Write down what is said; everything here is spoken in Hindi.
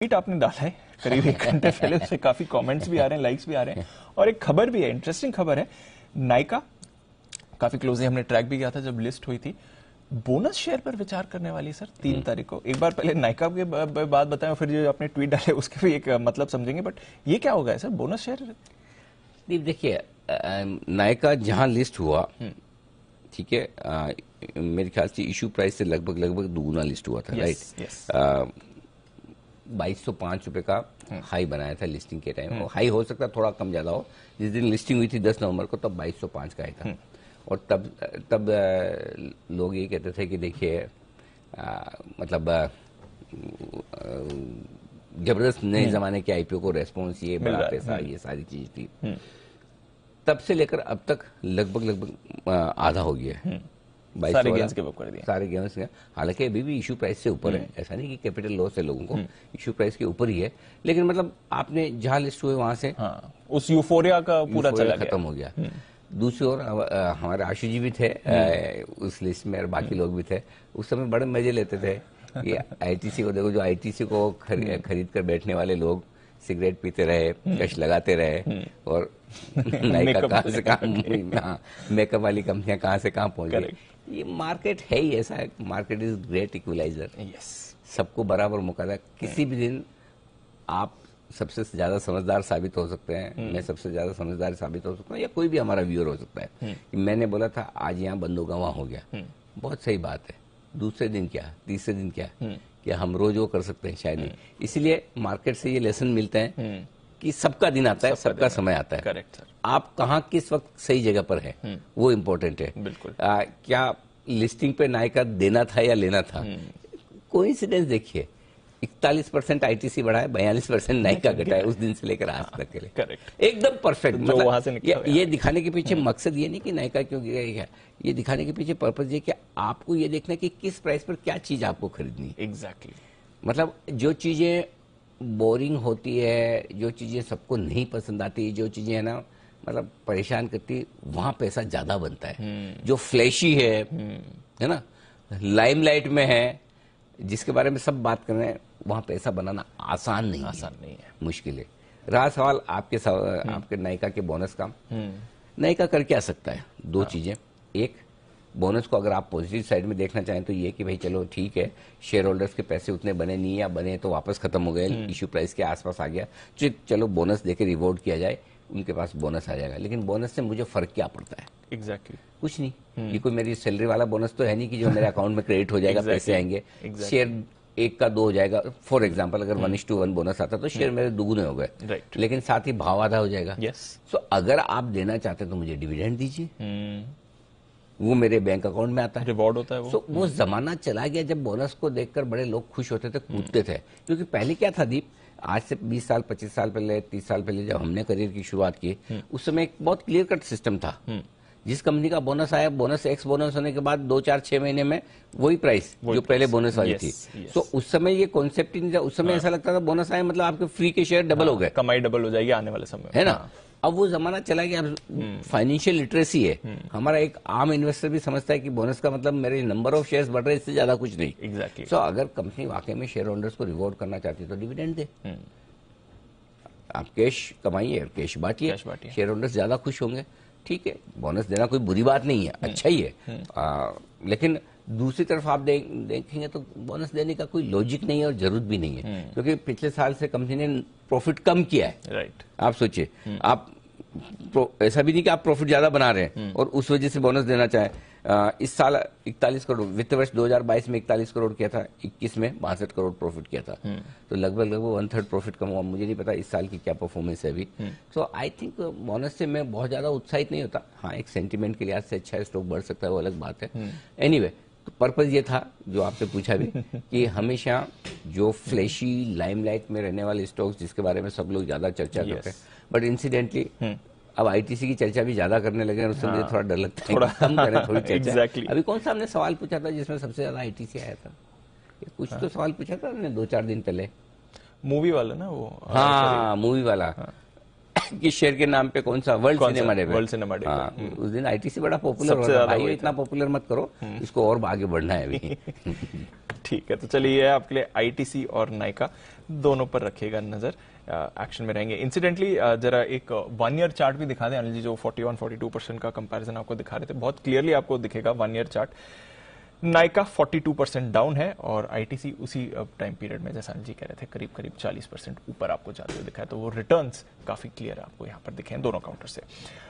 ट्वीट आपने डाला है करीब एक घंटे पहले उससे काफी कमेंट्स भी आ रहे हैं लाइक्स भी आ रहे हैं और एक खबर भी है इंटरेस्टिंग खबर है नायका काफी क्लोजली हमने ट्रैक भी किया था जब लिस्ट हुई थी बोनस शेयर पर विचार करने वाली सर तीन हम्म। तारीख को एक बार पहले नायका के बाद बताएं फिर जो आपने ट्वीट डाले उसके भी एक मतलब समझेंगे बट ये क्या होगा सर बोनस शेयर दीप देखिए नायका जहां लिस्ट हुआ हम्म। ठीक है मेरे ख्याल से इश्यू प्राइस से लगभग लगभग दोगुना लिस्ट हुआ था राइट बाईस सौ पांच रुपए का हम्म। हाई बनाया था लिस्टिंग के टाइम हम्म। हाई हो सकता है थोड़ा कम ज्यादा हो जिस दिन लिस्टिंग हुई थी दस नवंबर को तब बाईस सौ पांच का हाई था हम्म। और तब तब लोग ये कहते थे कि देखिए मतलब जबरदस्त नए जमाने के आईपीओ को रेस्पॉन्स ये बड़ा पैसा ये सारी चीज थी तब से लेकर अब तक लगभग लगभग आधा हो गया है सारे गेंस गिव अप कर दिए सारे गेंस हालांकि अभी भी प्राइस से ऊपर है हम्म। ऐसा नहीं कि कैपिटल लॉस है लोगों को प्राइस हम्म। के ऊपर ही है लेकिन मतलब आपने जहां लिस्ट हुए वहां से हाँ, उस यूफोरिया का पूरा चला खत्म हो गया हम्म। दूसरी ओर हमारे आशु जी भी थे उस लिस्ट में और बाकी लोग भी थे उस समय बड़े मजे लेते थे टी आईटीसी को देखो जो आईटीसी को खरीद कर बैठने वाले लोग सिगरेट पीते रहे हम्म। कश लगाते रहे हम्म। और कहा से कहा मेकअप हाँ, वाली कंपनियां कहा से कहा पहुंच गई ये मार्केट है ही ऐसा मार्केट इज ग्रेट इक्वलाइजर सबको बराबर मुकादा किसी हम्म। भी दिन आप सबसे ज्यादा समझदार साबित हो सकते हैं मैं सबसे ज्यादा समझदार साबित हो सकता हूँ या कोई भी हमारा व्यूअर हो सकता है मैंने बोला था आज यहाँ बंदोगा हो गया बहुत सही बात है दूसरे दिन क्या तीसरे दिन क्या कि हम रोज वो कर सकते हैं शायद नहीं हम्म। इसलिए मार्केट से ये लेसन मिलते हैं हम्म। कि सबका दिन आता है सबका, समय आता है करेक्ट सर आप कहाँ किस वक्त सही जगह पर है हम्म। वो इम्पोर्टेंट है बिल्कुल आ, क्या लिस्टिंग पे नायका देना था या लेना था कोई देखिए इकतालीस परसेंट आईटीसी बढ़ा है बयालीस परसेंट नायका घटा है उस दिन से लेकर आज तक के लिए एकदम परफेक्ट तो मतलब वहां से ये, ये दिखाने के पीछे मकसद ये नहीं कि नायका क्यों गिरा है ये दिखाने के पीछे हम्म। पर्पज ये कि आपको ये देखना कि किस प्राइस पर क्या चीज आपको खरीदनी है एग्जैक्टली मतलब जो चीजें बोरिंग होती है जो चीजें सबको नहीं पसंद आती जो चीजें है ना मतलब परेशान करती वहां पैसा ज्यादा बनता है हम्म। जो फ्लैशी है हम्म। है ना लाइमलाइट में है जिसके बारे में सब बात कर रहे हैं वहाँ पैसा बनाना आसान नहीं आसान है। नहीं है मुश्किल है रहा सवाल आपके सवाल, आपके नायिका के बोनस काम हम्म। नायिका करके आ सकता है दो हाँ। चीजें एक बोनस को अगर आप पॉजिटिव साइड में देखना चाहें तो ये कि भाई चलो ठीक है शेयर होल्डर्स के पैसे उतने बने नहीं या बने तो वापस खत्म हो गए इश्यू हम्म। प्राइस के आसपास आ गया तो चलो बोनस देके रिवॉर्ड किया जाए उनके पास बोनस आ जाएगा लेकिन बोनस से मुझे फर्क क्या पड़ता है एग्जैक्टली exactly. कुछ नहीं हम्म। ये कोई मेरी सैलरी वाला बोनस तो है नहीं कि जो मेरे अकाउंट में क्रेडिट हो जाएगा exactly. पैसे आएंगे exactly. शेयर एक का दो हो जाएगा फॉर एग्जाम्पल अगर one is to one bonus आता तो शेयर मेरे दुगुने हो गए राइट लेकिन साथ ही भाव आधा हो जाएगा सो अगर आप देना चाहते तो मुझे डिविडेंड दीजिए hmm. वो मेरे बैंक अकाउंट में आता है रिवॉर्ड होता है वो so, वो hmm. जमाना चला गया जब बोनस को देखकर बड़े लोग खुश होते थे hmm. कूदते थे क्योंकि पहले क्या था दीप आज से 20 साल 25 साल पहले 30 साल पहले जब हमने करियर की शुरुआत की उस समय एक बहुत क्लियर कट सिस्टम था जिस कंपनी का बोनस आया बोनस एक्स बोनस होने के बाद दो चार छह महीने में वही प्राइस वो जो पहले बोनस वाली थी तो so, उस समय ये कॉन्सेप्ट ही नहीं था उस समय हाँ। ऐसा लगता था बोनस आया मतलब आपके फ्री के शेयर डबल हाँ, हो गए कमाई डबल हो जाएगी आने वाले समय है ना हाँ। अब वो जमाना चला गया फाइनेंशियल लिटरेसी हम्म। है हम्म। हमारा एक आम इन्वेस्टर भी समझता है कि बोनस का मतलब मेरे नंबर ऑफ शेयर्स बढ़ रहे इससे ज्यादा कुछ नहीं एग्जैक्टली exactly. सो so, अगर कंपनी वाकई में शेयर होल्डर्स को रिवॉर्ड करना चाहती है तो डिविडेंड दे हम्म। आप कैश कमाइए कैश बांटिए शेयर होल्डर्स ज्यादा खुश होंगे ठीक है बोनस देना कोई बुरी बात नहीं है अच्छा ही है हम्म, हम्म। आ, लेकिन दूसरी तरफ आप दे, देखेंगे तो बोनस देने का कोई लॉजिक नहीं है और जरूरत भी नहीं है हम्म। क्योंकि पिछले साल से कंपनी ने प्रॉफिट कम किया है राइट आप सोचिए आप ऐसा भी नहीं कि आप प्रॉफिट ज्यादा बना रहे हैं हम्म। और उस वजह से बोनस देना चाहें इस साल 41 करोड़ वित्त वर्ष 2022 में 41 करोड़ किया था 21 में बासठ करोड़ प्रॉफिट किया था हम्म। तो लगभग लगभग वन थर्ड प्रॉफिट कम हुआ मुझे नहीं पता इस साल की क्या परफॉर्मेंस है अभी तो आई थिंक बोनस से मैं बहुत ज्यादा उत्साहित नहीं होता हाँ एक सेंटिमेंट के लिहाज से अच्छा स्टॉक बढ़ सकता है वो अलग बात है एनी हम्म। anyway, तो पर्पज ये था जो आपसे पूछा भी कि हमेशा जो फ्लैशी लाइमलाइट में रहने वाले स्टॉक्स जिसके बारे में सब लोग ज्यादा चर्चा करते हैं बट इंसिडेंटली hmm. अब आईटीसी की चर्चा भी ज्यादा करने लगे और उससे हाँ, मुझे थोड़ा डर लगता है थोड़ा कम करें थोड़ी चर्चा exactly. अभी कौन सा हमने सवाल पूछा था जिसमें सबसे ज्यादा आईटीसी आया था कुछ तो हाँ. तो सवाल पूछा था हमने दो चार दिन पहले मूवी वाला ना वो हाँ मूवी वाला हाँ. किस शहर के नाम पे कौन सा world cinema day world cinema day उस दिन आईटीसी बड़ा पॉपुलर भाई इतना पॉपुलर मत करो हम्म। इसको और आगे बढ़ना है अभी ठीक है तो चलिए आपके लिए आईटीसी और नायका दोनों पर रखेगा नजर एक्शन में रहेंगे इंसिडेंटली जरा एक वन ईयर चार्ट भी दिखा दें अनिल जी जो 41 42 परसेंट का कंपैरिजन आपको दिखा रहे थे बहुत क्लियरली आपको दिखेगा one year chart Nykaa 42 percent down है और आईटीसी उसी टाइम पीरियड में जैसा जी कह रहे थे करीब करीब 40 परसेंट ऊपर आपको जाते हुए दिखा है तो वो रिटर्न्स काफी क्लियर आपको यहां पर दिखे हैं दोनों काउंटर से